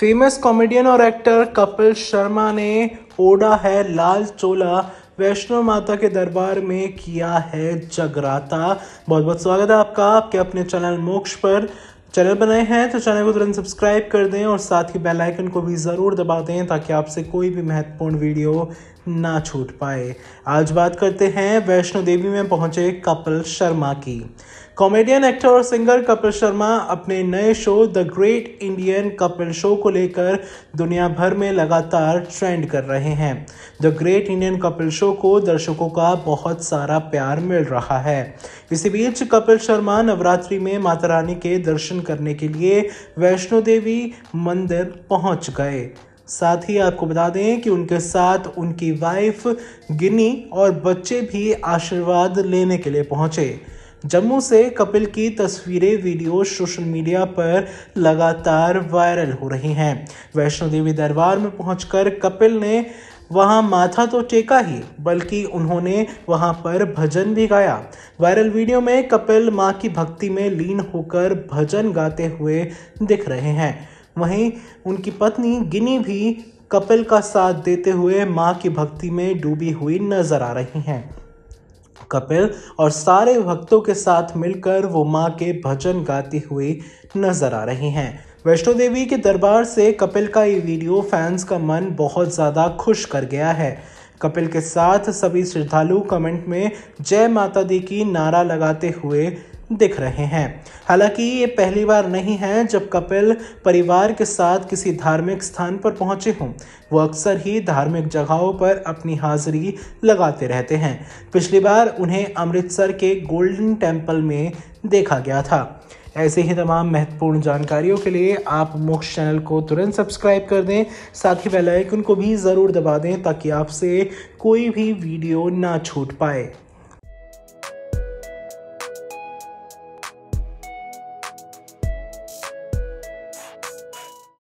famous comedian और actor Kapil Sharma ने ओढ़ा है लाल चोला वैष्णो माता के दरबार में किया है जगराता बहुत बहुत स्वागत है आपका आपके अपने चैनल मोक्ष पर चैनल बनाए हैं तो चैनल को तुरंत सब्सक्राइब कर दें और साथ ही बेल आइकन को भी ज़रूर दबा दें ताकि आपसे कोई भी महत्वपूर्ण वीडियो ना छूट पाए आज बात करते हैं वैष्णो देवी में पहुंचे कपिल शर्मा की कॉमेडियन एक्टर और सिंगर कपिल शर्मा अपने नए show the great Indian Kapil show को लेकर दुनिया भर में लगातार ट्रेंड कर रहे हैं the great Indian Kapil show को दर्शकों का बहुत सारा प्यार मिल रहा है इसी बीच कपिल शर्मा नवरात्रि में माता रानी के दर्शन करने के लिए वैष्णो देवी मंदिर पहुंच गए साथ ही आपको बता दें कि उनके साथ उनकी वाइफ गिनी और बच्चे भी आशीर्वाद लेने के लिए पहुंचे जम्मू से कपिल की तस्वीरें वीडियो सोशल मीडिया पर लगातार वायरल हो रही हैं वैष्णो देवी दरबार में पहुंचकर कपिल ने वहां माथा तो टेका ही बल्कि उन्होंने वहां पर भजन भी गाया वायरल वीडियो में कपिल मां की भक्ति में लीन होकर भजन गाते हुए दिख रहे हैं वहीं उनकी पत्नी गिनी भी कपिल का साथ देते हुए मां की भक्ति में डूबी हुई नजर आ रही हैं कपिल और सारे भक्तों के साथ मिलकर वो माँ के भजन गाती हुई नजर आ रही हैं वैष्णो देवी के दरबार से कपिल का ये वीडियो फैंस का मन बहुत ज़्यादा खुश कर गया है कपिल के साथ सभी श्रद्धालु कमेंट में जय माता दी की नारा लगाते हुए दिख रहे हैं हालांकि ये पहली बार नहीं है जब कपिल परिवार के साथ किसी धार्मिक स्थान पर पहुंचे हों वो अक्सर ही धार्मिक जगहों पर अपनी हाजिरी लगाते रहते हैं पिछली बार उन्हें अमृतसर के गोल्डन टेम्पल में देखा गया था ऐसे ही तमाम महत्वपूर्ण जानकारियों के लिए आप मुख्य चैनल को तुरंत सब्सक्राइब कर दें साथ ही बेल आइकन को भी ज़रूर दबा दें ताकि आपसे कोई भी वीडियो ना छूट पाए